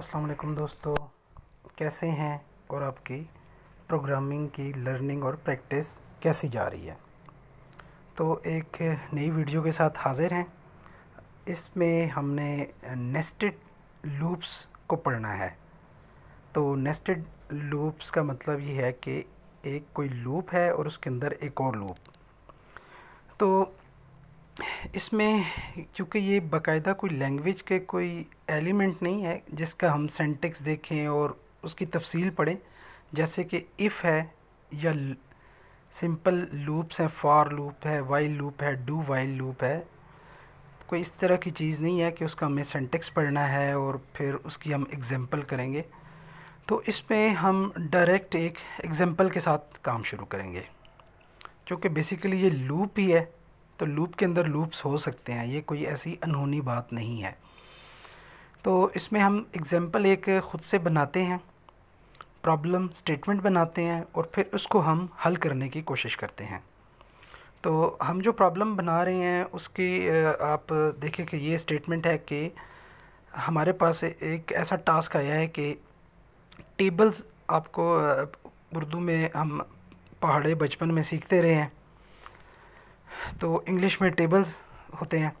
अस्सलाम वालेकुम दोस्तों कैसे हैं और आपकी प्रोग्रामिंग की लर्निंग और प्रैक्टिस कैसी जा रही है तो एक नई वीडियो के साथ हाज़िर हैं इसमें हमने नेस्टेड लूप्स को पढ़ना है तो नेस्टेड लूप्स का मतलब ये है कि एक कोई लूप है और उसके अंदर एक और लूप तो इसमें क्योंकि ये बकायदा कोई लैंग्वेज के कोई एलिमेंट नहीं है जिसका हम सेंटेक्स देखें और उसकी तफसील पढ़ें जैसे कि इफ़ है या सिंपल लूप्स हैं फॉर लूप है वाइल लूप है डू वाइल लूप है कोई इस तरह की चीज़ नहीं है कि उसका हमें सेंटेक्स पढ़ना है और फिर उसकी हम एग्ज़ैम्पल करेंगे तो इसमें हम डायरेक्ट एक एग्ज़ैम्पल के साथ काम शुरू करेंगे क्योंकि बेसिकली ये लूप ही है तो लूप के अंदर लूप्स हो सकते हैं ये कोई ऐसी अनहोनी बात नहीं है तो इसमें हम एग्ज़ाम्पल एक ख़ुद से बनाते हैं प्रॉब्लम स्टेटमेंट बनाते हैं और फिर उसको हम हल करने की कोशिश करते हैं तो हम जो प्रॉब्लम बना रहे हैं उसकी आप देखें कि ये स्टेटमेंट है कि हमारे पास एक ऐसा टास्क आया है कि टेबल्स आपको उर्दू में हम पहाड़े बचपन में सीखते रहे हैं तो इंग्लिश में टेबल्स होते हैं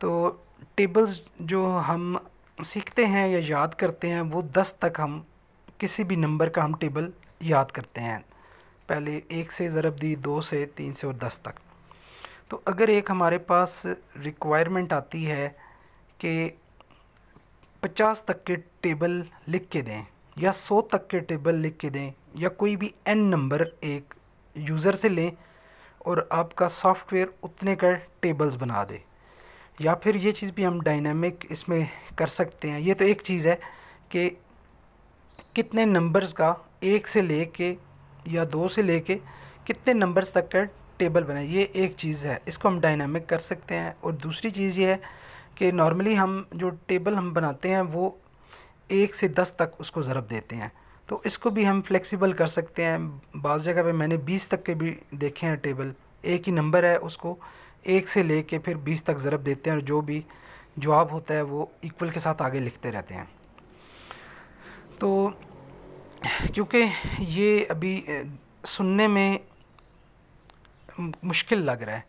तो टेबल्स जो हम सीखते हैं या याद करते हैं वो दस तक हम किसी भी नंबर का हम टेबल याद करते हैं पहले एक से ज़रब दी दो से तीन से और दस तक तो अगर एक हमारे पास रिक्वायरमेंट आती है कि पचास तक के टेबल लिख के दें या सौ तक के टेबल लिख के दें या कोई भी एन नंबर एक यूज़र से लें और आपका सॉफ्टवेयर उतने का टेबल्स बना दे या फिर ये चीज़ भी हम डायनामिक इसमें कर सकते हैं ये तो एक चीज़ है कि कितने नंबर्स का एक से ले के या दो से ले के कितने नंबर्स तक का टेबल बने ये एक चीज़ है इसको हम डायनामिक कर सकते हैं और दूसरी चीज़ ये है कि नॉर्मली हम जो टेबल हम बनाते हैं वो एक से दस तक उसको ज़रब देते हैं तो इसको भी हम फ्लेक्सिबल कर सकते हैं बाज़ जगह पे मैंने 20 तक के भी देखे हैं टेबल एक ही नंबर है उसको एक से ले कर फिर 20 तक ज़रब देते हैं और जो भी जवाब होता है वो इक्वल के साथ आगे लिखते रहते हैं तो क्योंकि ये अभी सुनने में मुश्किल लग रहा है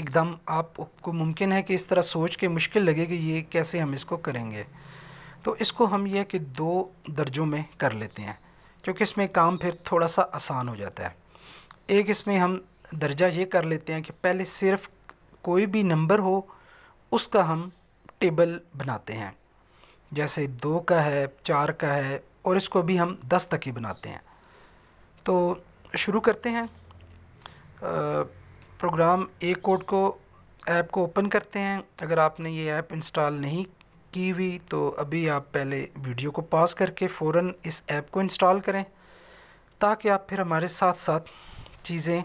एकदम आपको मुमकिन है कि इस तरह सोच के मुश्किल लगे कि ये कैसे हम इसको करेंगे तो इसको हम यह कि दो दर्जों में कर लेते हैं क्योंकि इसमें काम फिर थोड़ा सा आसान हो जाता है एक इसमें हम दर्जा ये कर लेते हैं कि पहले सिर्फ कोई भी नंबर हो उसका हम टेबल बनाते हैं जैसे दो का है चार का है और इसको भी हम दस तक ही बनाते हैं तो शुरू करते हैं प्रोग्राम एक कोड को ऐप को ओपन करते हैं अगर आपने ये ऐप इंस्टॉल नहीं की हुई तो अभी आप पहले वीडियो को पॉज करके फ़ौर इस ऐप को इंस्टॉल करें ताकि आप फिर हमारे साथ साथ चीज़ें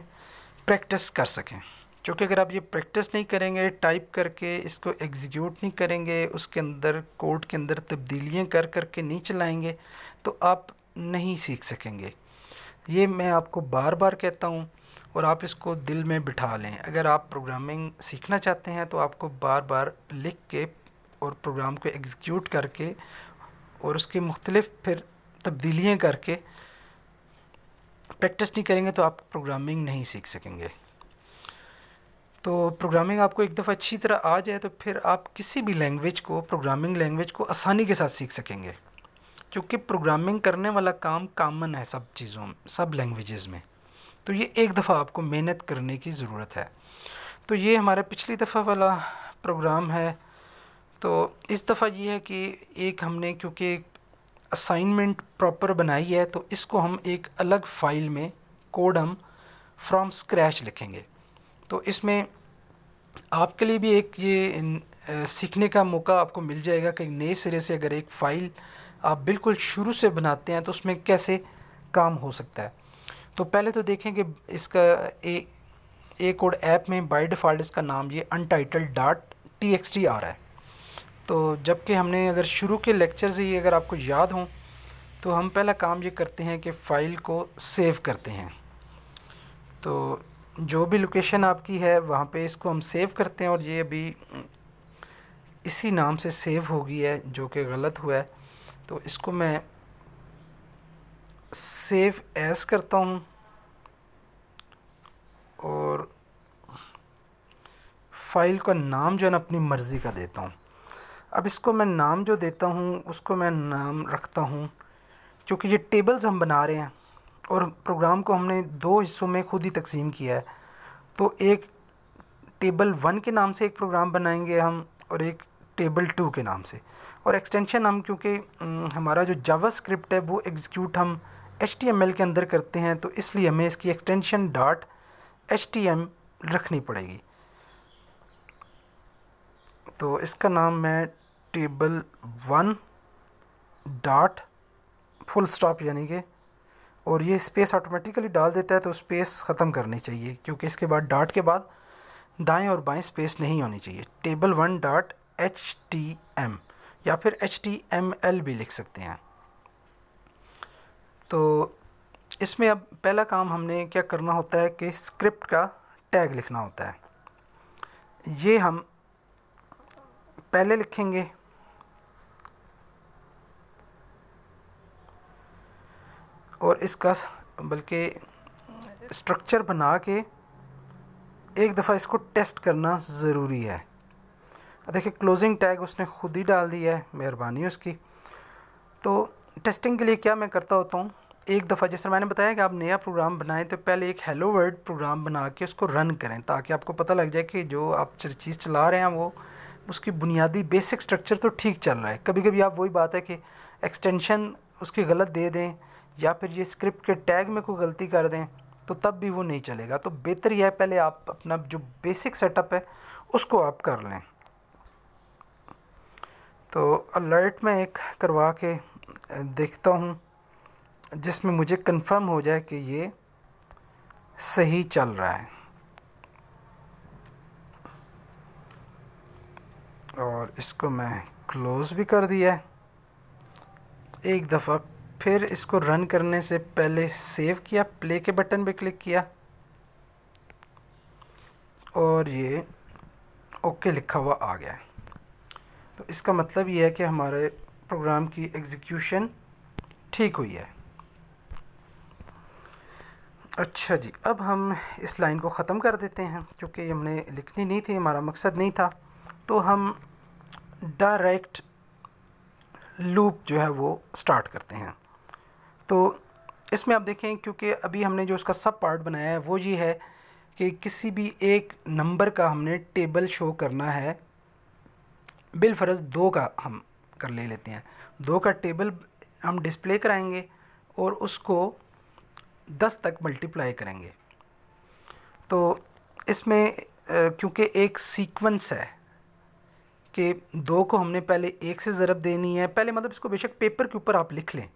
प्रैक्टिस कर सकें क्योंकि अगर आप ये प्रैक्टिस नहीं करेंगे टाइप करके इसको एग्जीक्यूट नहीं करेंगे उसके अंदर कोड के अंदर तब्दीलियाँ कर करके नहीं चलाएँगे तो आप नहीं सीख सकेंगे ये मैं आपको बार बार कहता हूँ और आप इसको दिल में बिठा लें अगर आप प्रोग्रामिंग सीखना चाहते हैं तो आपको बार बार लिख के और प्रोग्राम को एग्जीक्यूट करके और उसके मुख्तलिफ फिर तब्दीलियाँ करके प्रैक्टिस नहीं करेंगे तो आप प्रोग्रामिंग नहीं सीख सकेंगे तो प्रोग्रामिंग आपको एक दफ़ा अच्छी तरह आ जाए तो फिर आप किसी भी लैंग्वेज को प्रोग्रामिंग लैंग्वेज को आसानी के साथ सीख सकेंगे क्योंकि प्रोग्रामिंग करने वाला काम कामन है सब चीज़ों में सब लैंग्वेजेस में तो ये एक दफ़ा आपको मेहनत करने की ज़रूरत है तो ये हमारा पिछली दफ़ा वाला प्रोग्राम है तो इस दफ़ा ये है कि एक हमने क्योंकि असाइनमेंट प्रॉपर बनाई है तो इसको हम एक अलग फ़ाइल में कोड हम फ्रॉम स्क्रैच लिखेंगे तो इसमें आपके लिए भी एक ये अं, सीखने का मौका आपको मिल जाएगा कि नए सिरे से अगर एक फ़ाइल आप बिल्कुल शुरू से बनाते हैं तो उसमें कैसे काम हो सकता है तो पहले तो देखें कि इसका ए एक कोड ऐप में बाय डिफ़ॉल्ट इसका नाम ये untitled dot T X T आ रहा है तो जबकि हमने अगर शुरू के लेक्चर से ही अगर आपको याद हों तो हम पहला काम ये करते हैं कि फ़ाइल को सेव करते हैं तो जो भी लोकेशन आपकी है वहाँ पे इसको हम सेव करते हैं और ये अभी इसी नाम से सेव हो गई है जो कि गलत हुआ है तो इसको मैं सेव एस करता हूँ और फाइल का नाम जो है ना अपनी मर्ज़ी का देता हूँ अब इसको मैं नाम जो देता हूँ उसको मैं नाम रखता हूँ क्योंकि ये टेबल्स हम बना रहे हैं और प्रोग्राम को हमने दो हिस्सों में खुद ही तकसीम किया है तो एक टेबल वन के नाम से एक प्रोग्राम बनाएंगे हम और एक टेबल टू के नाम से और एक्सटेंशन हम क्योंकि हमारा जो जावा स्क्रिप्ट है वो एग्जीक्यूट हम एच के अंदर करते हैं तो इसलिए हमें इसकी एक्सटेंशन डॉट एच रखनी पड़ेगी तो इसका नाम मैं table one dot full stop यानी कि और ये स्पेस ऑटोमेटिकली डाल देता है तो स्पेस ख़त्म करनी चाहिए क्योंकि इसके बाद डॉट के बाद दाएं और बाएं स्पेस नहीं होनी चाहिए table one dot H T M या फिर एच टी एम एल भी लिख सकते हैं तो इसमें अब पहला काम हमने क्या करना होता है कि स्क्रिप्ट का टैग लिखना होता है ये हम पहले लिखेंगे और इसका बल्कि स्ट्रक्चर बना के एक दफ़ा इसको टेस्ट करना ज़रूरी है देखिए क्लोजिंग टैग उसने खुद ही डाल दिया है मेहरबानी उसकी तो टेस्टिंग के लिए क्या मैं करता होता हूँ एक दफ़ा जैसे मैंने बताया कि आप नया प्रोग्राम बनाएं तो पहले एक हेलो वर्ड प्रोग्राम बना के उसको रन करें ताकि आपको पता लग जाए कि जो आप चीज़ चला रहे हैं वो उसकी बुनियादी बेसिक स्ट्रक्चर तो ठीक चल रहा है कभी कभी आप वही बात है कि एक्सटेंशन उसकी गलत दे दें या फिर ये स्क्रिप्ट के टैग में कोई गलती कर दें तो तब भी वो नहीं चलेगा तो बेहतर यह है पहले आप अपना जो बेसिक सेटअप है उसको आप कर लें तो अलर्ट में एक करवा के देखता हूँ जिसमें मुझे कंफर्म हो जाए कि ये सही चल रहा है और इसको मैं क्लोज़ भी कर दिया एक दफ़ा फिर इसको रन करने से पहले सेव किया प्ले के बटन पे क्लिक किया और ये ओके लिखा हुआ आ गया तो इसका मतलब ये है कि हमारे प्रोग्राम की एग्जीक्यूशन ठीक हुई है अच्छा जी अब हम इस लाइन को ख़त्म कर देते हैं क्योंकि हमने लिखनी नहीं थी हमारा मकसद नहीं था तो हम डायरेक्ट लूप जो है वो स्टार्ट करते हैं तो इसमें आप देखें क्योंकि अभी हमने जो उसका सब पार्ट बनाया है वो ये है कि किसी भी एक नंबर का हमने टेबल शो करना है बिलफरज़ दो का हम कर ले लेते हैं दो का टेबल हम डिस्प्ले कराएंगे और उसको दस तक मल्टीप्लाई करेंगे तो इसमें क्योंकि एक सीक्वेंस है कि दो को हमने पहले एक से ज़रब देनी है पहले मतलब इसको बेशक पेपर के ऊपर आप लिख लें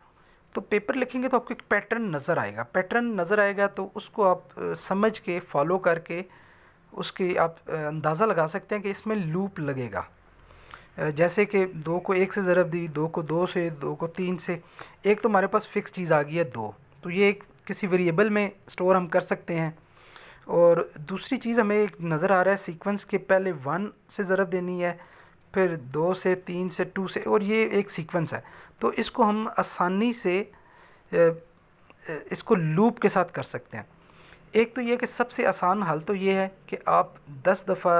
तो पेपर लिखेंगे तो आपको एक पैटर्न नज़र आएगा पैटर्न नज़र आएगा तो उसको आप समझ के फॉलो करके उसके आप अंदाज़ा लगा सकते हैं कि इसमें लूप लगेगा जैसे कि दो को एक से ज़रब दी दो को दो से दो को तीन से एक तो हमारे पास फिक्स चीज़ आ गई है दो तो ये एक किसी वेरिएबल में स्टोर हम कर सकते हैं और दूसरी चीज़ हमें एक नज़र आ रहा है सीक्वेंस के पहले वन से ज़रब देनी है फिर दो से तीन से टू से और ये एक सीक्वेंस है तो इसको हम आसानी से इसको लूप के साथ कर सकते हैं एक तो ये कि सबसे आसान हल तो ये है कि आप 10 दफ़ा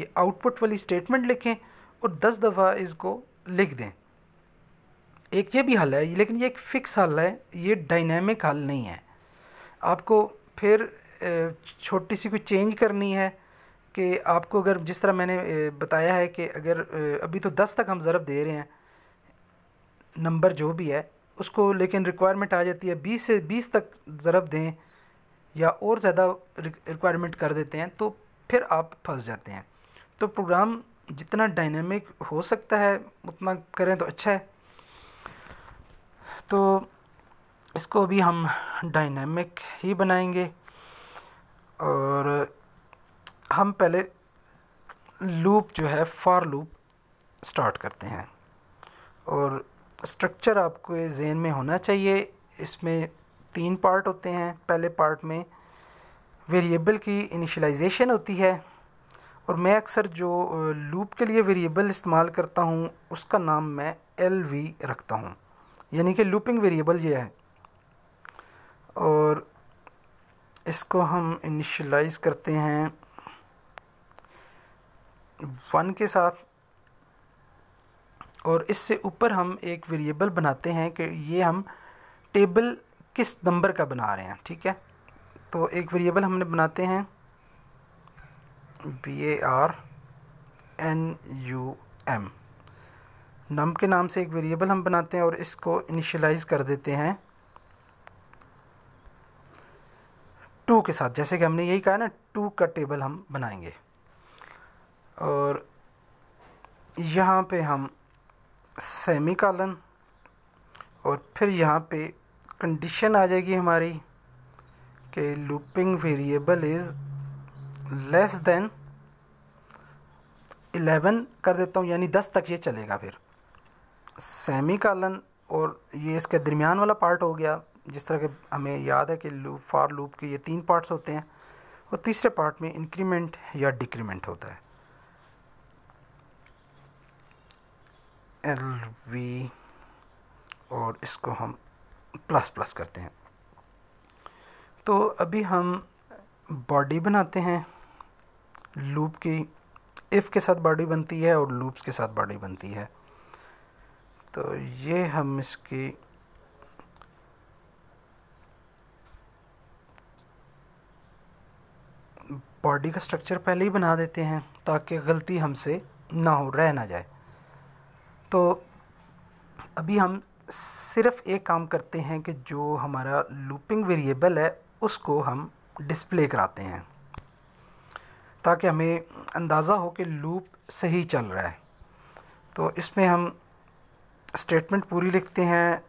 ये आउटपुट वाली स्टेटमेंट लिखें और 10 दफ़ा इसको लिख दें एक ये भी हल है लेकिन ये एक फ़िक्स हल है ये डायनेमिक हल नहीं है आपको फिर छोटी सी कोई चेंज करनी है कि आपको अगर जिस तरह मैंने बताया है कि अगर अभी तो दस तक हम ज़रब दे रहे हैं नंबर जो भी है उसको लेकिन रिक्वायरमेंट आ जाती है बीस से बीस तक ज़रब दें या और ज़्यादा रिक्वायरमेंट कर देते हैं तो फिर आप फंस जाते हैं तो प्रोग्राम जितना डायनेमिक हो सकता है उतना करें तो अच्छा है तो इसको भी हम डायनेमिक ही बनाएंगे और हम पहले लूप जो है फॉर लूप स्टार्ट करते हैं और स्ट्रक्चर आपको जेन में होना चाहिए इसमें तीन पार्ट होते हैं पहले पार्ट में वेरिएबल की इनिशलाइजेशन होती है और मैं अक्सर जो लूप के लिए वेरिएबल इस्तेमाल करता हूँ उसका नाम मैं एल वी रखता हूँ यानी कि लूपिंग वेरिएबल ये है और इसको हम इनिशलाइज करते हैं वन के साथ और इससे ऊपर हम एक वेरिएबल बनाते हैं कि ये हम टेबल किस नंबर का बना रहे हैं ठीक है तो एक वेरिएबल हमने बनाते हैं V A R N U M num के नाम से एक वेरिएबल हम बनाते हैं और इसको इनिशलाइज कर देते हैं टू के साथ जैसे कि हमने यही कहा ना टू का टेबल हम बनाएंगे और यहाँ पे हम सेमी कॉलन और फिर यहाँ पे कंडीशन आ जाएगी हमारी कि looping variable is less than eleven कर देता हूँ यानी दस तक ये चलेगा फिर सेमी कॉलन और ये इसके दरमियान वाला पार्ट हो गया जिस तरह के हमें याद है कि लूप फार लूप के ये तीन पार्ट्स होते हैं और तीसरे पार्ट में इंक्रीमेंट या डिक्रीमेंट होता है एल वी और इसको हम प्लस प्लस करते हैं तो अभी हम बॉडी बनाते हैं लूप की इफ़ के साथ बॉडी बनती है और लूप्स के साथ बॉडी बनती है तो ये हम इसकी बॉडी का स्ट्रक्चर पहले ही बना देते हैं ताकि गलती हमसे ना हो रह ना जाए तो अभी हम सिर्फ एक काम करते हैं कि जो हमारा लूपिंग वेरिएबल है उसको हम डिस्प्ले कराते हैं ताकि हमें अंदाज़ा हो कि लूप सही चल रहा है तो इसमें हम स्टेटमेंट पूरी लिखते हैं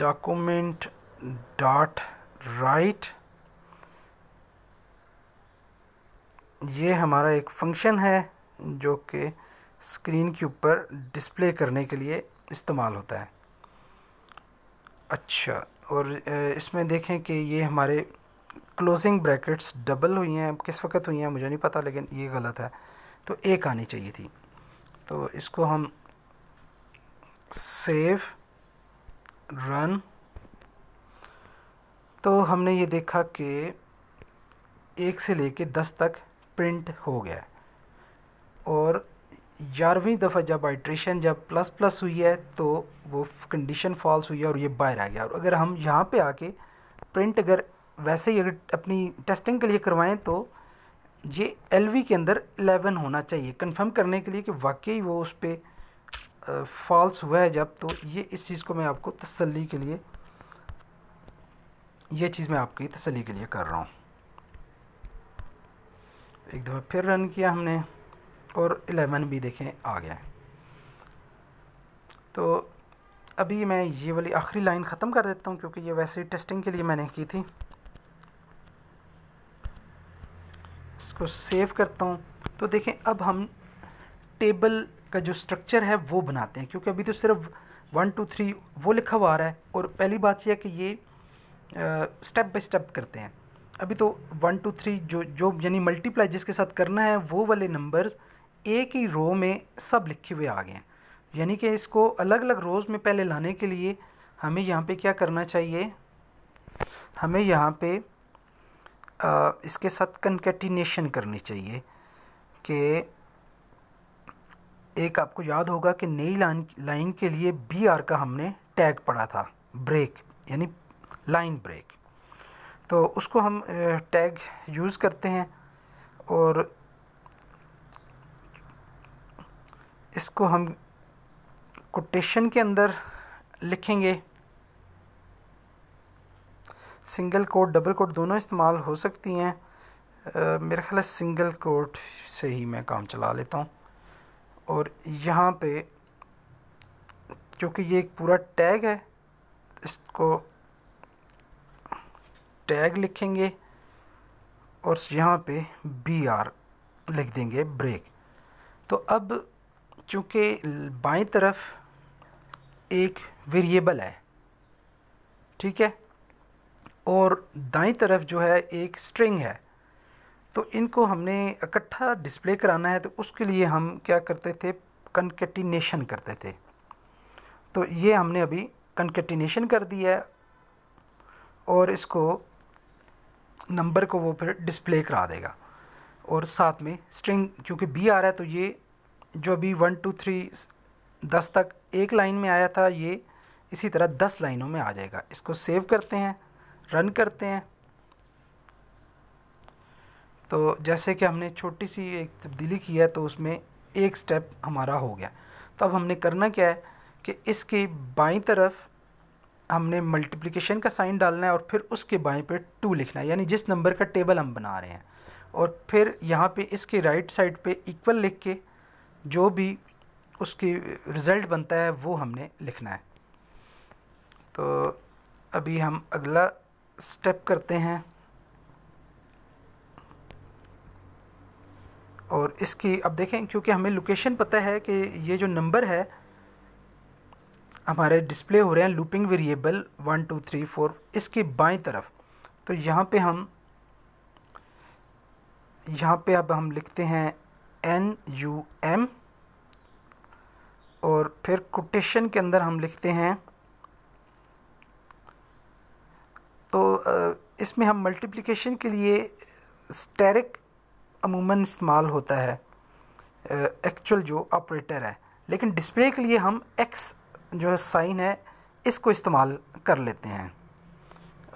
डॉक्यूमेंट डॉट राइट ये हमारा एक फंक्शन है जो कि स्क्रीन के ऊपर डिस्प्ले करने के लिए इस्तेमाल होता है अच्छा और इसमें देखें कि ये हमारे क्लोजिंग ब्रैकेट्स डबल हुई हैं किस वक्त हुई हैं मुझे नहीं पता लेकिन ये गलत है तो एक आनी चाहिए थी तो इसको हम सेव रन तो हमने ये देखा कि एक से लेके दस तक प्रिंट हो गया और ग्यारहवीं दफ़ा जब आइट्रेशन जब प्लस प्लस हुई है तो वो कंडीशन फॉल्स हुई है और ये बाहर आ गया और अगर हम यहाँ पे आके प्रिंट अगर वैसे ही अगर अपनी टेस्टिंग के लिए करवाएं तो ये एल के अंदर 11 होना चाहिए कंफर्म करने के लिए कि वाकई वो उस पर फॉल्स हुआ है जब तो ये इस चीज़ को मैं आपको तसली के लिए ये चीज़ मैं आपकी तसली के लिए कर रहा हूँ एक दफ़ा फिर रन किया हमने और एलेवन भी देखें आ गया है तो अभी मैं ये वाली आखिरी लाइन ख़त्म कर देता हूँ क्योंकि ये वैसे ही टेस्टिंग के लिए मैंने की थी इसको सेव करता हूँ तो देखें अब हम टेबल का जो स्ट्रक्चर है वो बनाते हैं क्योंकि अभी तो सिर्फ वन टू थ्री वो लिखा हुआ आ रहा है और पहली बात यह है कि ये स्टेप बाय स्टेप करते हैं अभी तो वन टू थ्री जो जो यानी मल्टीप्लाई जिसके साथ करना है वो वाले नंबर्स एक ही रो में सब लिखे हुए आ गए हैं यानी कि इसको अलग अलग रोज़ में पहले लाने के लिए हमें यहाँ पे क्या करना चाहिए हमें यहाँ पे आ, इसके साथ कंकेटिनेशन करनी चाहिए कि एक आपको याद होगा कि नई लाइन लाइन के लिए बी आर का हमने टैग पढ़ा था ब्रेक यानी लाइन ब्रेक तो उसको हम टैग यूज़ करते हैं और इसको हम कोटेशन के अंदर लिखेंगे सिंगल कोट डबल कोट दोनों इस्तेमाल हो सकती हैं Uh, मेरा ख्याल है सिंगल कोट से ही मैं काम चला लेता हूँ और यहाँ पे क्योंकि ये एक पूरा टैग है इसको टैग लिखेंगे और यहाँ पे बी आर लिख देंगे ब्रेक तो अब चूँकि बाएं तरफ एक वेरिएबल है ठीक है और दाएं तरफ जो है एक स्ट्रिंग है तो इनको हमने इकट्ठा डिस्प्ले कराना है तो उसके लिए हम क्या करते थे कनकेटिनेशन करते थे तो ये हमने अभी कनकेटिनेशन कर दिया है और इसको नंबर को वो फिर डिस्प्ले करा देगा और साथ में स्ट्रिंग क्योंकि बी आ रहा है तो ये जो अभी वन टू थ्री दस तक एक लाइन में आया था ये इसी तरह दस लाइनों में आ जाएगा इसको सेव करते हैं रन करते हैं तो जैसे कि हमने छोटी सी एक तब्दीली की है तो उसमें एक स्टेप हमारा हो गया तो अब हमने करना क्या है कि इसके बाई तरफ हमने मल्टीप्लिकेशन का साइन डालना है और फिर उसके बाएं पे टू लिखना है यानी जिस नंबर का टेबल हम बना रहे हैं और फिर यहाँ पे इसके राइट साइड पे इक्वल लिख के जो भी उसकी रिज़ल्ट बनता है वो हमने लिखना है तो अभी हम अगला स्टेप करते हैं और इसकी अब देखें क्योंकि हमें लोकेशन पता है कि ये जो नंबर है हमारे डिस्प्ले हो रहे हैं looping variable one two three four इसकी बाएं तरफ तो यहाँ पे हम यहाँ पे अब हम लिखते हैं एन यू एम और फिर कोटेशन के अंदर हम लिखते हैं तो इसमें हम मल्टीप्लिकेशन के लिए स्टेरिक अमूमन इस्तेमाल होता है एक्चुअल जो ऑपरेटर है लेकिन डिस्प्ले के लिए हम एक्स जो है साइन है इसको इस्तेमाल कर लेते हैं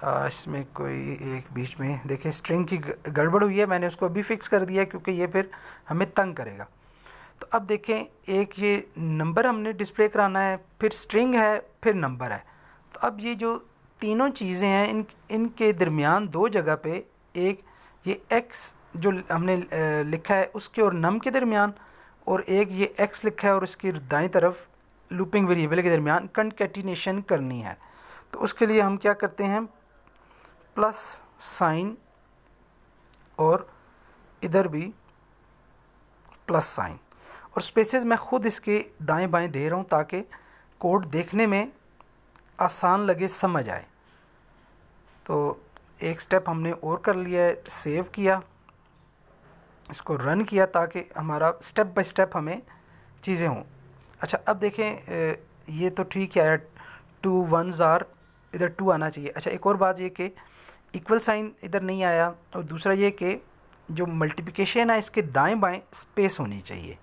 आ, इसमें कोई एक बीच में देखिए स्ट्रिंग की गड़बड़ हुई है मैंने उसको अभी फिक्स कर दिया क्योंकि ये फिर हमें तंग करेगा तो अब देखें एक ये नंबर हमने डिस्प्ले कराना है फिर स्ट्रिंग है फिर नंबर है तो अब ये जो तीनों चीज़ें हैं इन इनके दरमियान दो जगह पे एक ये एक्स जो हमने लिखा है उसके और नम के दरमियान और एक ये एक्स लिखा है और इसकी दाई तरफ लूपिंग वेरिएबल के दरमियान कंकेटिनेशन करनी है तो उसके लिए हम क्या करते हैं प्लस साइन और इधर भी प्लस साइन और स्पेसेस मैं खुद इसके दाएं बाएं दे रहा हूँ ताकि कोड देखने में आसान लगे समझ आए तो एक स्टेप हमने और कर लिया है सेव किया इसको रन किया ताकि हमारा स्टेप बाय स्टेप हमें चीज़ें हों अच्छा अब देखें ये तो ठीक है टू वन ज़ार इधर टू आना चाहिए अच्छा एक और बात ये कि इक्वल साइन इधर नहीं आया और दूसरा ये कि जो मल्टीप्लिकेशन है इसके दाएं बाएं स्पेस होनी चाहिए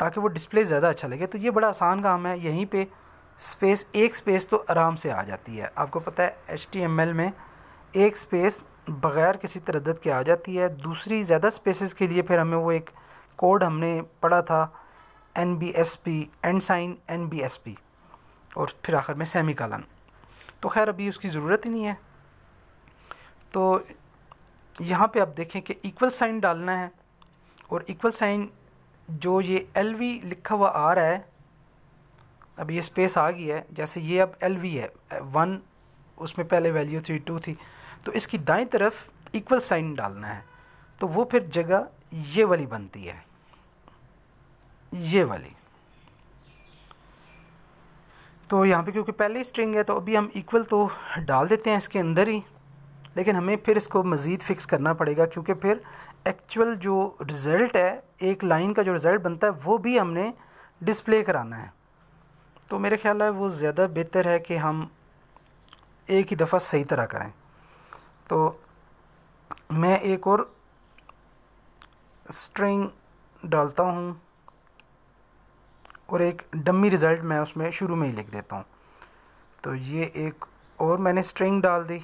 ताकि वो डिस्प्ले ज़्यादा अच्छा लगे तो ये बड़ा आसान काम है यहीं पे स्पेस एक स्पेस तो आराम से आ जाती है आपको पता है एच में एक स्पेस बग़ैर किसी तरदद के आ जाती है दूसरी ज़्यादा स्पेसेस के लिए फिर हमें वो एक कोड हमने पढ़ा था N B S P and sign N B S P और फिर आखिर में सेमी कालन तो खैर अभी उसकी ज़रूरत ही नहीं है तो यहाँ पे आप देखें कि इक्वल साइन डालना है और इक्वल साइन जो ये एल वी लिखा हुआ आ रहा है अब ये स्पेस आ गई है जैसे ये अब एल वी है वन उसमें पहले वैल्यू थी टू थी तो इसकी दाएं तरफ इक्वल साइन डालना है तो वो फिर जगह ये वाली बनती है ये वाली तो यहाँ पे क्योंकि पहले स्ट्रिंग है तो अभी हम इक्वल तो डाल देते हैं इसके अंदर ही लेकिन हमें फिर इसको मज़ीद फ़िक्स करना पड़ेगा क्योंकि फिर एक्चुअल जो रिज़ल्ट है एक लाइन का जो रिज़ल्ट बनता है वो भी हमने डिस्प्ले कराना है तो मेरे ख्याल है वो ज़्यादा बेहतर है कि हम एक ही दफ़ा सही तरह करें तो मैं एक और स्ट्रिंग डालता हूँ और एक डमी रिज़ल्ट मैं उसमें शुरू में ही लिख देता हूँ तो ये एक और मैंने स्ट्रिंग डाल दी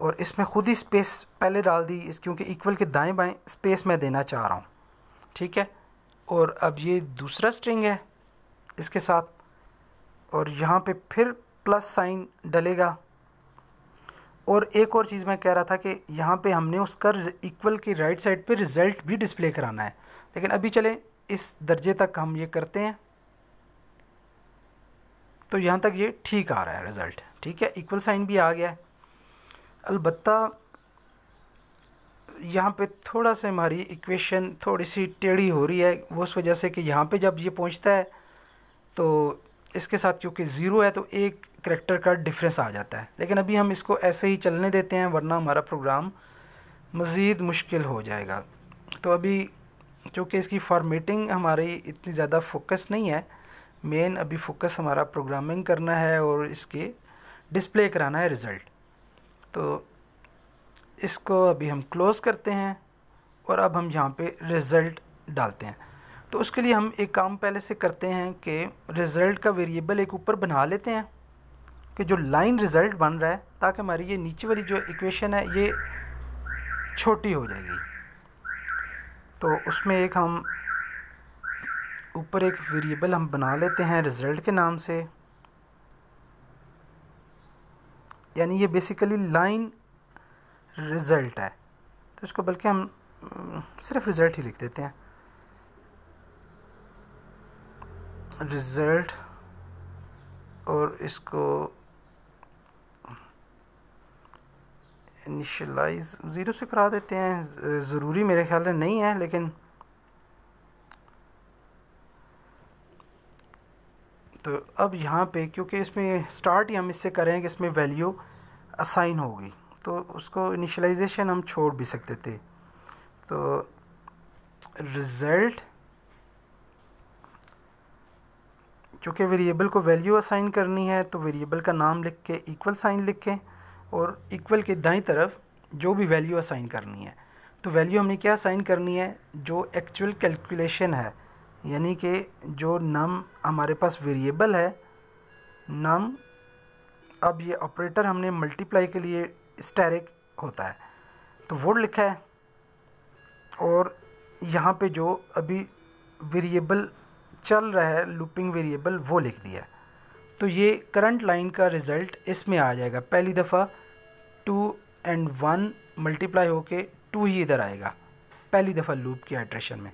और इसमें खुद ही स्पेस पहले डाल दी इस क्योंकि इक्वल के दाएं बाएं स्पेस मैं देना चाह रहा हूँ ठीक है और अब ये दूसरा स्ट्रिंग है इसके साथ और यहाँ पे फिर प्लस साइन डलेगा और एक और चीज़ मैं कह रहा था कि यहाँ पे हमने उसका इक्वल की राइट साइड पे रिज़ल्ट भी डिस्प्ले कराना है लेकिन अभी चले इस दर्जे तक हम ये करते हैं तो यहाँ तक ये ठीक आ रहा है रिज़ल्ट ठीक है इक्वल साइन भी आ गया है अलबत्त यहाँ पे थोड़ा सा हमारी इक्वेशन थोड़ी सी टेढ़ी हो रही है वो उस वजह से कि यहाँ पे जब ये पहुँचता है तो इसके साथ क्योंकि ज़ीरो है तो एक करेक्टर का डिफरेंस आ जाता है लेकिन अभी हम इसको ऐसे ही चलने देते हैं वरना हमारा प्रोग्राम मज़ीद मुश्किल हो जाएगा तो अभी क्योंकि इसकी फॉर्मेटिंग हमारी इतनी ज़्यादा फोकस नहीं है मेन अभी फोकस हमारा प्रोग्रामिंग करना है और इसके डिस्प्ले कराना है रिज़ल्ट तो इसको अभी हम क्लोज़ करते हैं और अब हम यहाँ पे रिज़ल्ट डालते हैं तो उसके लिए हम एक काम पहले से करते हैं कि रिज़ल्ट का वेरिएबल एक ऊपर बना लेते हैं कि जो लाइन रिज़ल्ट बन रहा है ताकि हमारी ये नीचे वाली जो इक्वेशन है ये छोटी हो जाएगी तो उसमें एक हम ऊपर एक वेरिएबल हम बना लेते हैं रिज़ल्ट के नाम से यानी ये बेसिकली लाइन रिज़ल्ट है तो इसको बल्कि हम सिर्फ रिज़ल्ट ही लिख देते हैं रिज़ल्ट और इसको इनिशलाइज ज़ीरो से करा देते हैं ज़रूरी मेरे ख्याल में नहीं है लेकिन तो अब यहाँ पे क्योंकि इसमें स्टार्ट ही हम इससे करें कि इसमें वैल्यू असाइन होगी तो उसको इनिशलाइजेशन हम छोड़ भी सकते थे तो रिज़ल्ट चूँकि वेरिएबल को वैल्यू असाइन करनी है तो वेरिएबल का नाम लिख के इक्वल साइन लिख के और इक्वल के दाई तरफ जो भी वैल्यू असाइन करनी है तो वैल्यू हमने क्या असाइन करनी है जो एक्चुअल कैलकुलेशन है यानी कि जो नम हमारे पास वेरिएबल है नम अब ये ऑपरेटर हमने मल्टीप्लाई के लिए स्टैरिक होता है तो वो लिखा है और यहाँ पे जो अभी वेरिएबल चल रहा है लूपिंग वेरिएबल वो लिख दिया तो ये करंट लाइन का रिज़ल्ट इसमें आ जाएगा पहली दफ़ा टू एंड वन मल्टीप्लाई होके टू ही इधर आएगा पहली दफ़ा लूप की एट्रेशन में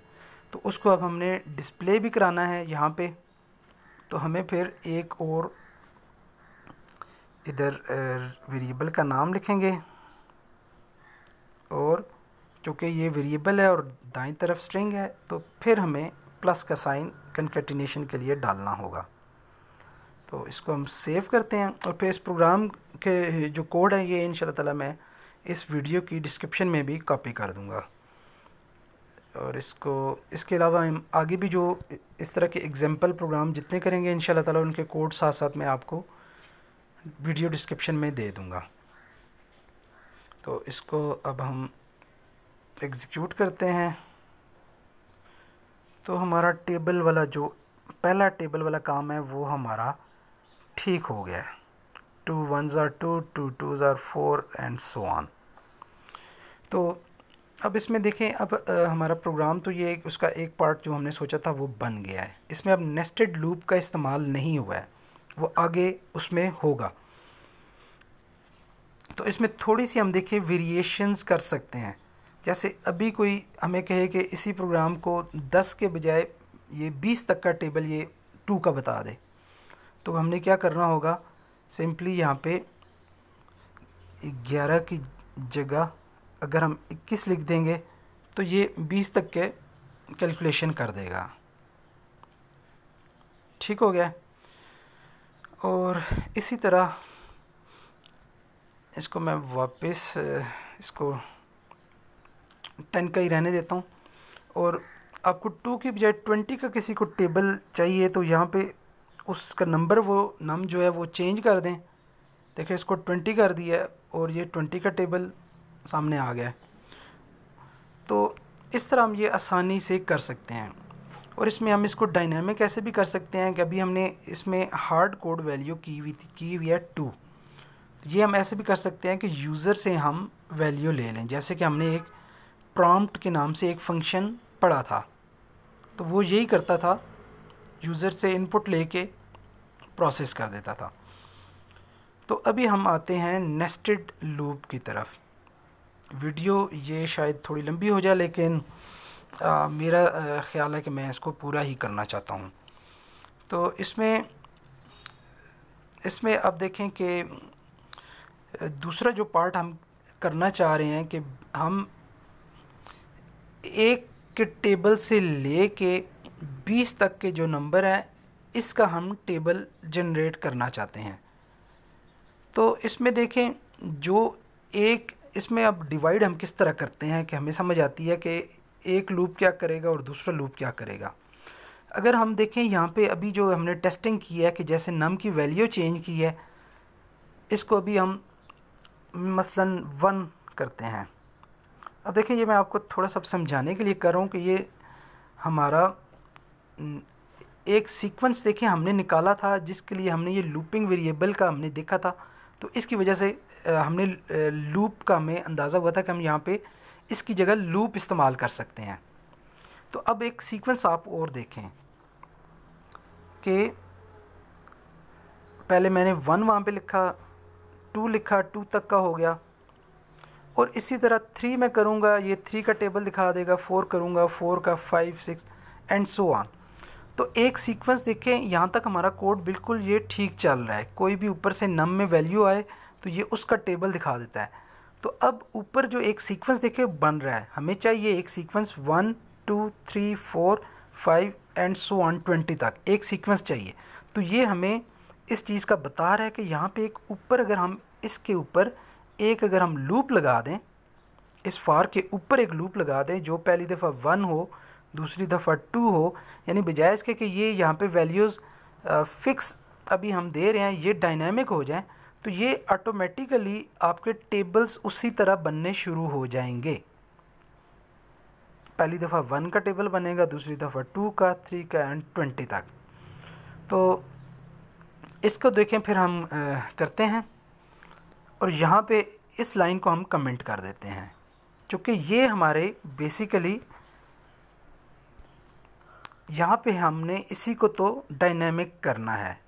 तो उसको अब हमने डिस्प्ले भी कराना है यहाँ पे तो हमें फिर एक और इधर वेरिएबल का नाम लिखेंगे और क्योंकि ये वेरिएबल है और दाई तरफ स्ट्रिंग है तो फिर हमें प्लस का साइन कंकटिनेशन के लिए डालना होगा तो इसको हम सेव करते हैं और फिर इस प्रोग्राम के जो कोड है ये इन ताला मैं इस वीडियो की डिस्क्रिप्शन में भी कॉपी कर दूँगा और इसको इसके अलावा हम आगे भी जो इस तरह के एग्जांपल प्रोग्राम जितने करेंगे इन ताला उनके कोड साथ साथ मैं आपको वीडियो डिस्क्रिप्शन में दे दूँगा तो इसको अब हम एग्जीक्यूट करते हैं तो हमारा टेबल वाला जो पहला टेबल वाला काम है वो हमारा ठीक हो गया है टू वन ज़ार टू टू टू ज़ार फोर एंड सो ऑन तो अब इसमें देखें अब आ, हमारा प्रोग्राम तो ये उसका एक पार्ट जो हमने सोचा था वो बन गया है इसमें अब नेस्टेड लूप का इस्तेमाल नहीं हुआ है वो आगे उसमें होगा तो इसमें थोड़ी सी हम देखें वेरिएशंस कर सकते हैं जैसे अभी कोई हमें कहे कि इसी प्रोग्राम को 10 के बजाय ये 20 तक का टेबल ये 2 का बता दे तो हमने क्या करना होगा सिंपली यहाँ पे 11 की जगह अगर हम 21 लिख देंगे तो ये 20 तक के कैलकुलेशन कर देगा ठीक हो गया और इसी तरह इसको मैं वापस इसको टेन का ही रहने देता हूँ और आपको टू की बजाय ट्वेंटी का किसी को टेबल चाहिए तो यहाँ पे उसका नंबर वो नम जो है वो चेंज कर दें देखिए इसको ट्वेंटी कर दिया और ये ट्वेंटी का टेबल सामने आ गया तो इस तरह हम ये आसानी से कर सकते हैं और इसमें हम इसको डायनेमिक ऐसे भी कर सकते हैं कि अभी हमने इसमें हार्ड कोड वैल्यू की हुई थी की हुई है टू ये हम ऐसे भी कर सकते हैं कि यूज़र से हम वैल्यू ले लें जैसे कि हमने एक प्रॉम्प्ट के नाम से एक फंक्शन पढ़ा था तो वो यही करता था यूज़र से इनपुट लेके प्रोसेस कर देता था तो अभी हम आते हैं नेस्टेड लूप की तरफ वीडियो ये शायद थोड़ी लंबी हो जाए लेकिन आ, मेरा ख्याल है कि मैं इसको पूरा ही करना चाहता हूँ तो इसमें इसमें आप देखें कि दूसरा जो पार्ट हम करना चाह रहे हैं कि हम एक के टेबल से ले के बीस तक के जो नंबर हैं इसका हम टेबल जनरेट करना चाहते हैं तो इसमें देखें जो एक इसमें अब डिवाइड हम किस तरह करते हैं कि हमें समझ आती है कि एक लूप क्या करेगा और दूसरा लूप क्या करेगा अगर हम देखें यहाँ पे अभी जो हमने टेस्टिंग की है कि जैसे नम की वैल्यू चेंज की है इसको अभी हम मसलन वन करते हैं अब देखें ये मैं आपको थोड़ा सा समझाने के लिए कर रहा हूँ कि ये हमारा एक सीक्वेंस देखें हमने निकाला था जिसके लिए हमने ये लूपिंग वेरिएबल का हमने देखा था तो इसकी वजह से हमने लूप का हमें अंदाज़ा हुआ था कि हम यहाँ पे इसकी जगह लूप इस्तेमाल कर सकते हैं तो अब एक सीक्वेंस आप और देखें कि पहले मैंने वन वहाँ पे लिखा टू लिखा टू तक का हो गया और इसी तरह थ्री मैं करूँगा ये थ्री का टेबल दिखा देगा फोर करूँगा फोर का five six and so on तो एक सीक्वेंस देखें यहाँ तक हमारा कोड बिल्कुल ये ठीक चल रहा है कोई भी ऊपर से नम में वैल्यू आए तो ये उसका टेबल दिखा देता है तो अब ऊपर जो एक सीक्वेंस देखे बन रहा है हमें चाहिए एक sequence one two three four five and so one twenty तक एक सीक्वेंस चाहिए तो ये हमें इस चीज़ का बता रहा है कि यहाँ पे एक ऊपर अगर हम इसके ऊपर एक अगर हम लूप लगा दें इस फार के ऊपर एक लूप लगा दें जो पहली दफ़ा वन हो दूसरी दफ़ा टू हो यानी बजाय इसके कि ये यहाँ पे वैल्यूज़ फिक्स अभी हम दे रहे हैं ये डायनेमिक हो जाएँ तो ये ऑटोमेटिकली आपके टेबल्स उसी तरह बनने शुरू हो जाएंगे पहली दफ़ा वन का टेबल बनेगा दूसरी दफ़ा टू का थ्री का एंड ट्वेंटी तक तो इसको देखें फिर हम आ, करते हैं और यहाँ पे इस लाइन को हम कमेंट कर देते हैं क्योंकि ये हमारे बेसिकली यहाँ पे हमने इसी को तो डायनेमिक करना है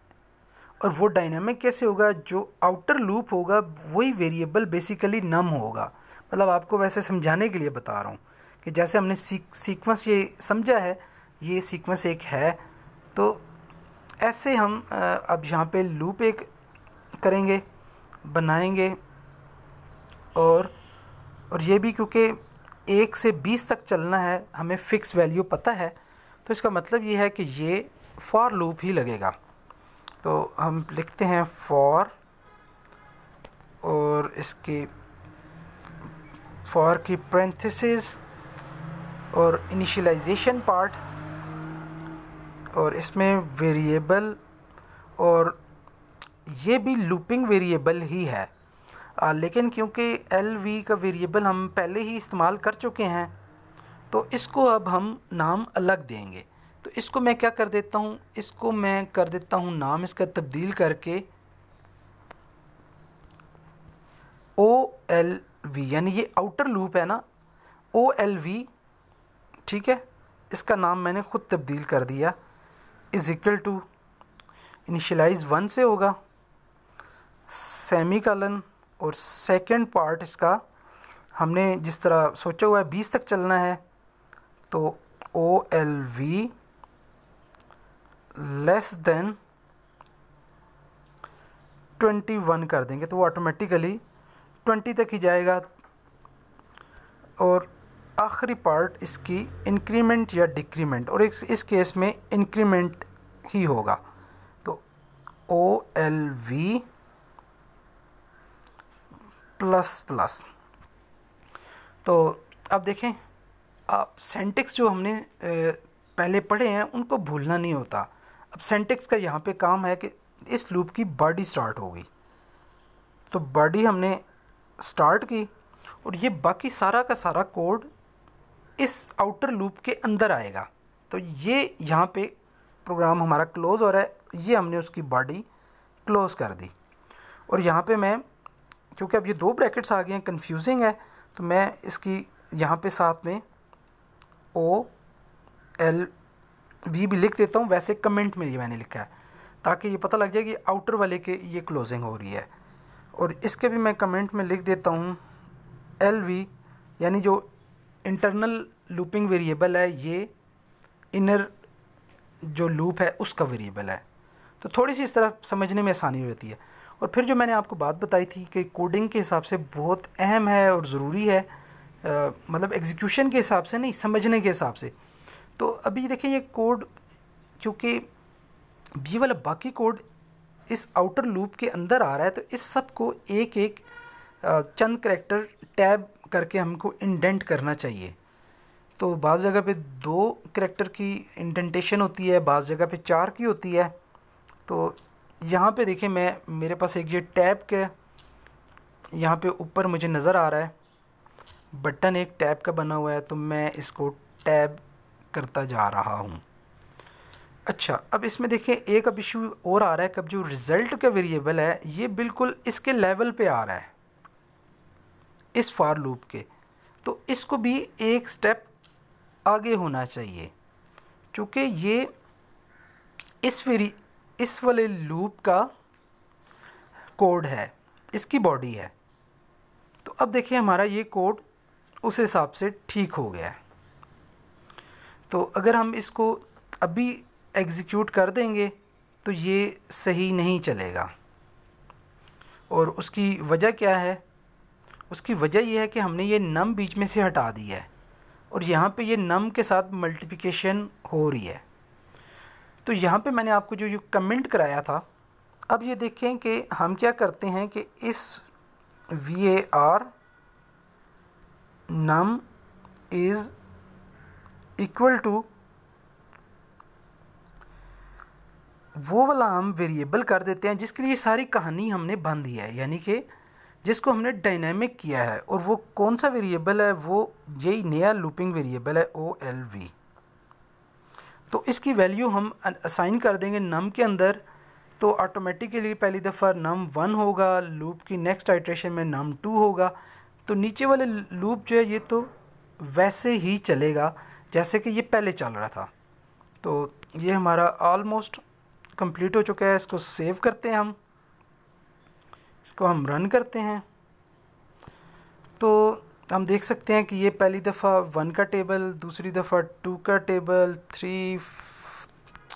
और वो डायनामिक कैसे होगा जो आउटर लूप होगा वही वेरिएबल बेसिकली नम होगा मतलब आपको वैसे समझाने के लिए बता रहा हूँ कि जैसे हमने सीक्वेंस ये समझा है ये सीक्वेंस एक है तो ऐसे हम अब यहाँ पे लूप एक करेंगे बनाएंगे और और ये भी क्योंकि एक से बीस तक चलना है हमें फ़िक्स वैल्यू पता है तो इसका मतलब ये है कि ये फॉर लूप ही लगेगा तो हम लिखते हैं फॉर और इसके फॉर की प्रेंथिस और इनिशलाइजेशन पार्ट और इसमें वेरिएबल और ये भी लूपिंग वेरिएबल ही है आ, लेकिन क्योंकि एल वी का वेरिएबल हम पहले ही इस्तेमाल कर चुके हैं तो इसको अब हम नाम अलग देंगे तो इसको मैं क्या कर देता हूँ इसको मैं कर देता हूँ नाम इसका तब्दील करके ओ एल वी यानी ये आउटर लूप है ना ओ एल वी ठीक है इसका नाम मैंने ख़ुद तब्दील कर दिया is equal to initialize one से होगा सेमी कलन और सेकंड पार्ट इसका हमने जिस तरह सोचा हुआ है बीस तक चलना है तो O L V less than twenty one कर देंगे तो वो ऑटोमेटिकली ट्वेंटी तक ही जाएगा और आखिरी पार्ट इसकी इंक्रीमेंट या डिक्रीमेंट और इस केस में इंक्रीमेंट ही होगा तो O L V plus plus तो अब देखें आप सेंटेक्स जो हमने पहले पढ़े हैं उनको भूलना नहीं होता अब सेंटेक्स का यहाँ पे काम है कि इस लूप की बॉडी स्टार्ट होगी तो बॉडी हमने स्टार्ट की और ये बाकी सारा का सारा कोड इस आउटर लूप के अंदर आएगा तो ये यहाँ पे प्रोग्राम हमारा क्लोज़ हो रहा है ये हमने उसकी बॉडी क्लोज़ कर दी और यहाँ पे मैं क्योंकि अब ये दो ब्रैकेट्स आ गए हैं कन्फ्यूजिंग है तो मैं इसकी यहाँ पे साथ में ओ एल वी भी लिख देता हूँ वैसे कमेंट में ये मैंने लिखा है ताकि ये पता लग जाए कि आउटर वाले के ये क्लोजिंग हो रही है और इसके भी मैं कमेंट में लिख देता हूँ एल वी यानी जो इंटरनल लूपिंग वेरिएबल है ये इनर जो लूप है उसका वेरिएबल है तो थोड़ी सी इस तरह समझने में आसानी हो जाती है और फिर जो मैंने आपको बात बताई थी कि कोडिंग के हिसाब से बहुत अहम है और ज़रूरी है आ, मतलब एग्जीक्यूशन के हिसाब से नहीं समझने के हिसाब से तो अभी देखिए ये कोड चूँकि बी वाला बाकी कोड इस आउटर लूप के अंदर आ रहा है तो इस सब को एक एक चंद करेक्टर टैब करके हमको इंडेंट करना चाहिए तो बाज़ जगह पे दो करेक्टर की इंडेंटेशन होती है बाज़ जगह पे चार की होती है तो यहाँ पे देखिए मैं मेरे पास एक ये टैब के यहाँ पे ऊपर मुझे नज़र आ रहा है बटन एक टैब का बना हुआ है तो मैं इसको टैब करता जा रहा हूँ अच्छा अब इसमें देखें एक अब इशू और आ रहा है कि अब जो रिज़ल्ट का वेरिएबल है ये बिल्कुल इसके लेवल पे आ रहा है इस फार लूप के तो इसको भी एक स्टेप आगे होना चाहिए क्योंकि ये इस वेरी इस वाले लूप का कोड है इसकी बॉडी है तो अब देखिए हमारा ये कोड उस हिसाब से ठीक हो गया है तो अगर हम इसको अभी एग्जीक्यूट कर देंगे तो ये सही नहीं चलेगा और उसकी वजह क्या है उसकी वजह यह है कि हमने ये नम बीच में से हटा दिया है और यहाँ पे ये नम के साथ मल्टीप्लिकेशन हो रही है तो यहाँ पे मैंने आपको जो ये कमेंट कराया था अब ये देखें कि हम क्या करते हैं कि इस V A R num is equal to वो वाला हम वेरिएबल कर देते हैं जिसके लिए सारी कहानी हमने बांधी है यानी कि जिसको हमने डायनेमिक किया है और वो कौन सा वेरिएबल है वो यही नया लूपिंग वेरिएबल है ओ एल वी तो इसकी वैल्यू हम असाइन कर देंगे नम के अंदर तो ऑटोमेटिकली पहली दफ़ा नम वन होगा लूप की नेक्स्ट आइट्रेशन में नम टू होगा तो नीचे वाले लूप जो है ये तो वैसे ही चलेगा जैसे कि ये पहले चल रहा था तो ये हमारा ऑलमोस्ट कंप्लीट हो चुका है इसको सेव करते हैं हम इसको हम रन करते हैं तो हम देख सकते हैं कि ये पहली दफ़ा वन का टेबल दूसरी दफ़ा टू का टेबल थ्री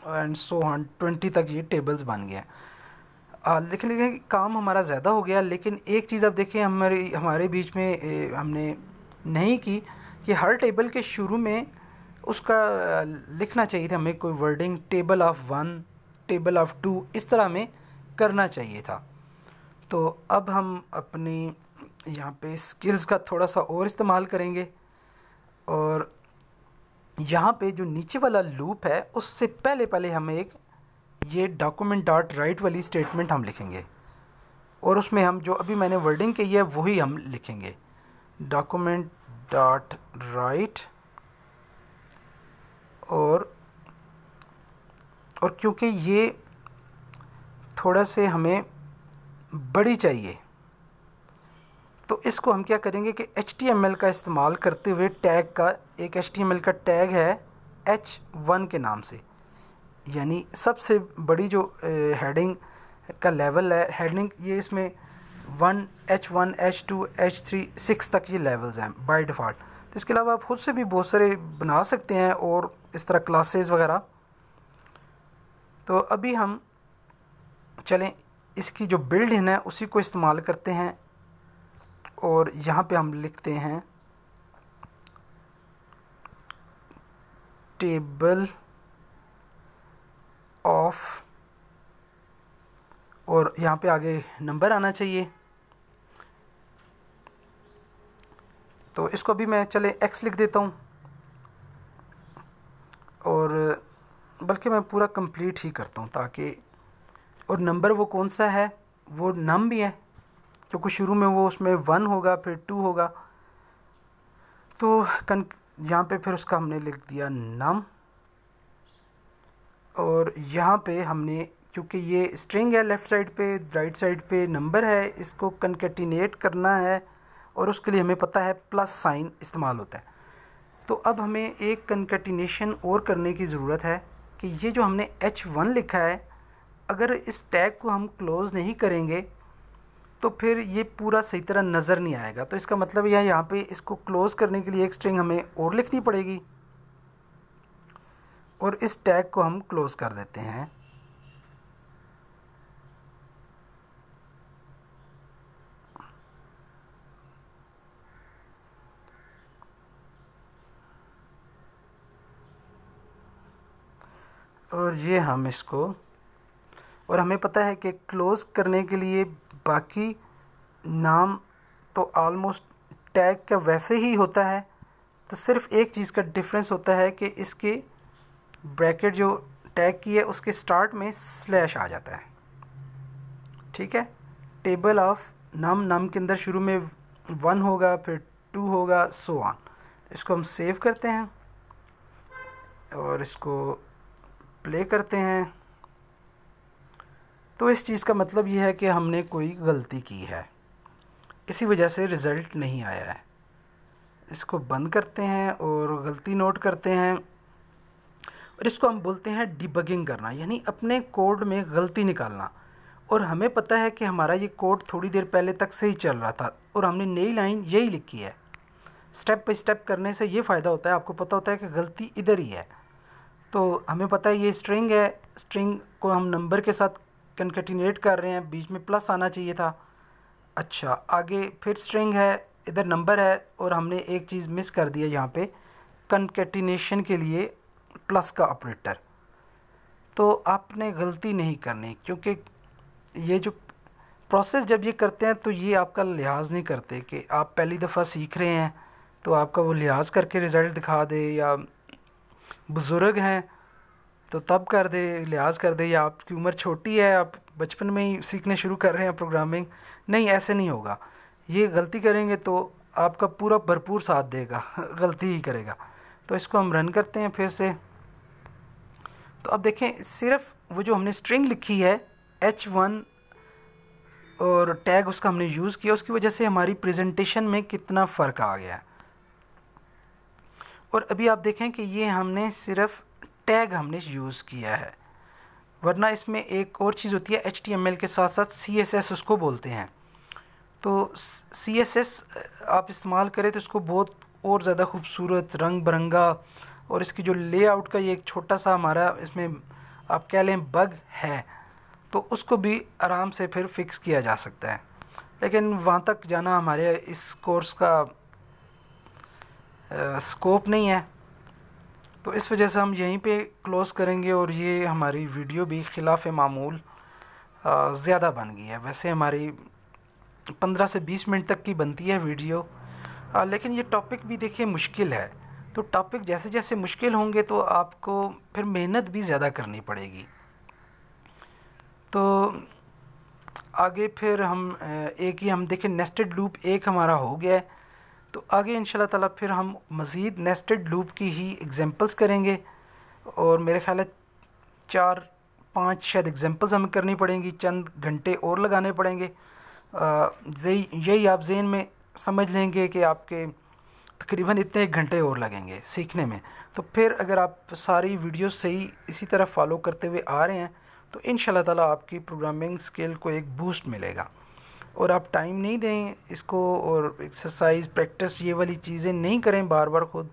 एंड सो हन ट्वेंटी तक ये टेबल्स बन गया लिख लिखे काम हमारा ज़्यादा हो गया लेकिन एक चीज़ आप देखें हमारे हमारे बीच में ए, हमने नहीं की कि हर टेबल के शुरू में उसका लिखना चाहिए था हमें कोई wording table of one table of two इस तरह में करना चाहिए था तो अब हम अपनी यहाँ पे स्किल्स का थोड़ा सा और इस्तेमाल करेंगे और यहाँ पे जो नीचे वाला लूप है उससे पहले पहले हमें एक ये डॉक्यूमेंट डॉट राइट वाली स्टेटमेंट हम लिखेंगे और उसमें हम जो अभी मैंने वर्डिंग की है वही हम लिखेंगे डॉक्यूमेंट डॉट राइट और और क्योंकि ये थोड़ा से हमें बड़ी चाहिए तो इसको हम क्या करेंगे कि एच का इस्तेमाल करते हुए टैग का एक एच का टैग है एच वन के नाम से यानी सबसे बड़ी जो हेडिंग का लेवल है हेडिंग ये इसमें one H one H two H three six तक ये लेवल्स हैं बाय डिफ़ॉल्ट इसके अलावा आप ख़ुद से भी बहुत सारे बना सकते हैं और इस तरह क्लासेस वगैरह तो अभी हम चलें इसकी जो बिल्ड इन है उसी को इस्तेमाल करते हैं और यहाँ पे हम लिखते हैं टेबल ऑफ और यहाँ पे आगे नंबर आना चाहिए तो इसको भी मैं चले एक्स लिख देता हूँ और बल्कि मैं पूरा कंप्लीट ही करता हूँ ताकि और नंबर वो कौन सा है वो नम भी है क्योंकि शुरू में वो उसमें वन होगा फिर टू होगा तो कन यहाँ पे फिर उसका हमने लिख दिया नम और यहाँ पे हमने क्योंकि ये स्ट्रिंग है लेफ़्ट साइड पे राइट साइड पे नंबर है इसको कनकेटिनेट करना है और उसके लिए हमें पता है प्लस साइन इस्तेमाल होता है तो अब हमें एक कंकटिनेशन और करने की ज़रूरत है कि ये जो हमने एच वन लिखा है अगर इस टैग को हम क्लोज़ नहीं करेंगे तो फिर ये पूरा सही तरह नज़र नहीं आएगा तो इसका मतलब यह यहाँ पे इसको क्लोज़ करने के लिए एक स्ट्रिंग हमें और लिखनी पड़ेगी और इस टैग को हम क्लोज़ कर देते हैं और ये हम इसको और हमें पता है कि क्लोज़ करने के लिए बाकी नाम तो आलमोस्ट टैग का वैसे ही होता है तो सिर्फ एक चीज़ का डिफरेंस होता है कि इसके ब्रैकेट जो टैग की है उसके स्टार्ट में स्लैश आ जाता है ठीक है टेबल ऑफ नम नम के अंदर शुरू में वन होगा फिर टू होगा सो ऑन इसको हम सेव करते हैं और इसको प्ले करते हैं तो इस चीज़ का मतलब यह है कि हमने कोई गलती की है इसी वजह से रिज़ल्ट नहीं आया है इसको बंद करते हैं और गलती नोट करते हैं और इसको हम बोलते हैं डिबगिंग करना यानी अपने कोड में गलती निकालना और हमें पता है कि हमारा ये कोड थोड़ी देर पहले तक से ही चल रहा था और हमने नई लाइन यही लिखी है स्टेप बाई स्टेप करने से ये फ़ायदा होता है आपको पता होता है कि गलती इधर ही है तो हमें पता है ये स्ट्रिंग है स्ट्रिंग को हम नंबर के साथ कंकटिनेट कर रहे हैं बीच में प्लस आना चाहिए था अच्छा आगे फिर स्ट्रिंग है इधर नंबर है और हमने एक चीज़ मिस कर दिया यहाँ पे कनकेटिनेशन के लिए प्लस का ऑपरेटर तो आपने गलती नहीं करनी क्योंकि ये जो प्रोसेस जब ये करते हैं तो ये आपका लिहाज नहीं करते कि आप पहली दफ़ा सीख रहे हैं तो आपका वो लिहाज करके रिज़ल्ट दिखा दे या बुज़ुर्ग हैं तो तब कर दे लिहाज कर दे या आपकी उम्र छोटी है आप बचपन में ही सीखने शुरू कर रहे हैं प्रोग्रामिंग नहीं ऐसे नहीं होगा ये गलती करेंगे तो आपका पूरा भरपूर साथ देगा गलती ही करेगा तो इसको हम रन करते हैं फिर से तो अब देखें सिर्फ वो जो हमने स्ट्रिंग लिखी है एच वन और टैग उसका हमने यूज़ किया उसकी वजह से हमारी प्रेजेंटेशन में कितना फ़र्क आ गया है और अभी आप देखें कि ये हमने सिर्फ टैग हमने यूज़ किया है वरना इसमें एक और चीज़ होती है एच के साथ साथ सी उसको बोलते हैं तो सी आप इस्तेमाल करें तो इसको बहुत और ज़्यादा खूबसूरत रंग बरंगा और इसकी जो लेआउट का ये एक छोटा सा हमारा इसमें आप कह लें बग है तो उसको भी आराम से फिर फिक्स किया जा सकता है लेकिन वहाँ तक जाना हमारे इस कोर्स का स्कोप नहीं है तो इस वजह से हम यहीं पे क्लोज़ करेंगे और ये हमारी वीडियो भी ख़िलाफ़ मामूल ज़्यादा बन गई है वैसे हमारी पंद्रह से बीस मिनट तक की बनती है वीडियो आ, लेकिन ये टॉपिक भी देखिए मुश्किल है तो टॉपिक जैसे जैसे मुश्किल होंगे तो आपको फिर मेहनत भी ज़्यादा करनी पड़ेगी तो आगे फिर हम एक ही हम देखें नेस्टेड लूप एक हमारा हो गया है तो आगे इन ताला फिर हम मज़ीद नेस्टेड लूप की ही एग्ज़ाम्पल्स करेंगे और मेरे ख्याल है चार पाँच शायद एग्ज़ाम्पल्स हमें करनी पड़ेंगी चंद घंटे और लगाने पड़ेंगे यही आप जेन में समझ लेंगे कि आपके तकरीबन इतने एक घंटे और लगेंगे सीखने में तो फिर अगर आप सारी वीडियो सही इसी तरह फॉलो करते हुए आ रहे हैं तो इन ताला आपकी प्रोग्रामिंग स्किल को एक बूस्ट मिलेगा और आप टाइम नहीं दें इसको और एक्सरसाइज प्रैक्टिस ये वाली चीज़ें नहीं करें बार बार खुद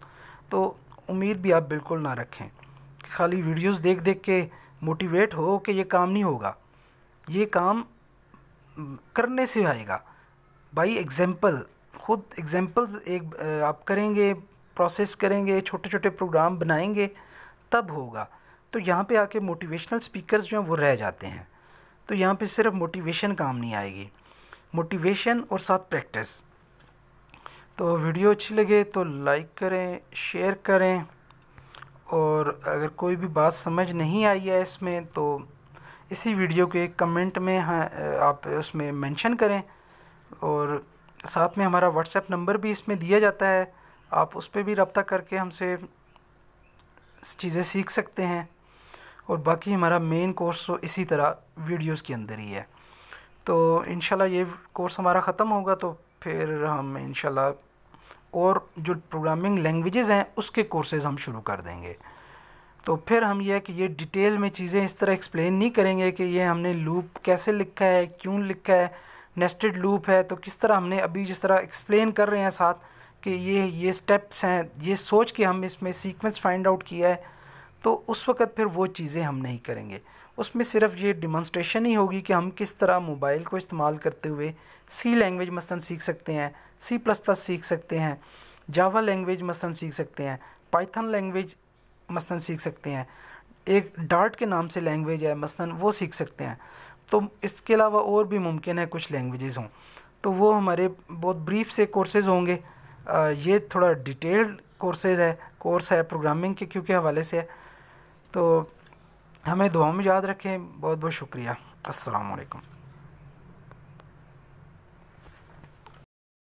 तो उम्मीद भी आप बिल्कुल ना रखें कि खाली वीडियोस देख देख के मोटिवेट हो कि ये काम नहीं होगा ये काम हम्म, करने से आएगा भाई एग्ज़ैम्पल खुद एग्ज़ाम्पल्स एक आप करेंगे प्रोसेस करेंगे छोटे छोटे प्रोग्राम बनाएंगे तब होगा तो यहाँ पे आके मोटिवेशनल स्पीकर्स जो हैं वो रह जाते हैं तो यहाँ पे सिर्फ मोटिवेशन काम नहीं आएगी मोटिवेशन और साथ प्रैक्टिस तो वीडियो अच्छी लगे तो लाइक करें शेयर करें और अगर कोई भी बात समझ नहीं आई है इसमें तो इसी वीडियो के कमेंट में हाँ, आप उसमें मेंशन करें और साथ में हमारा व्हाट्सएप नंबर भी इसमें दिया जाता है आप उस पर भी रबता करके हमसे चीज़ें सीख सकते हैं और बाकी हमारा मेन कोर्स तो इसी तरह वीडियोस के अंदर ही है तो इनशाला ये कोर्स हमारा ख़त्म होगा तो फिर हम इन और जो प्रोग्रामिंग लैंग्वेजेस हैं उसके कोर्सेज़ हम शुरू कर देंगे तो फिर हम यह कि ये डिटेल में चीज़ें इस तरह एक्सप्लेन नहीं करेंगे कि ये हमने लूप कैसे लिखा है क्यों लिखा है नेस्टेड लूप है तो किस तरह हमने अभी जिस तरह एक्सप्लेन कर रहे हैं साथ कि ये ये स्टेप्स हैं ये सोच के हम इसमें सीक्वेंस फाइंड आउट किया है तो उस वक़्त फिर वो चीज़ें हम नहीं करेंगे उसमें सिर्फ ये डिमॉन्स्ट्रेशन ही होगी कि हम किस तरह मोबाइल को इस्तेमाल करते हुए सी लैंग्वेज मसलन सीख सकते हैं सी प्लस प्लस सीख सकते हैं जावा लैंग्वेज मसलन सीख सकते हैं पाइथन लैंग्वेज मसलन सीख सकते हैं एक डार्ट के नाम से लैंग्वेज है मसलन वो सीख सकते हैं तो इसके अलावा और भी मुमकिन है कुछ लैंग्वेजेस हों तो वो हमारे बहुत ब्रीफ से कोर्सेज होंगे आ, ये थोड़ा डिटेल्ड कोर्सेज है कोर्स है प्रोग्रामिंग के क्योंकि हवाले से है तो हमें दुआओं में याद रखें बहुत बहुत शुक्रिया असलकम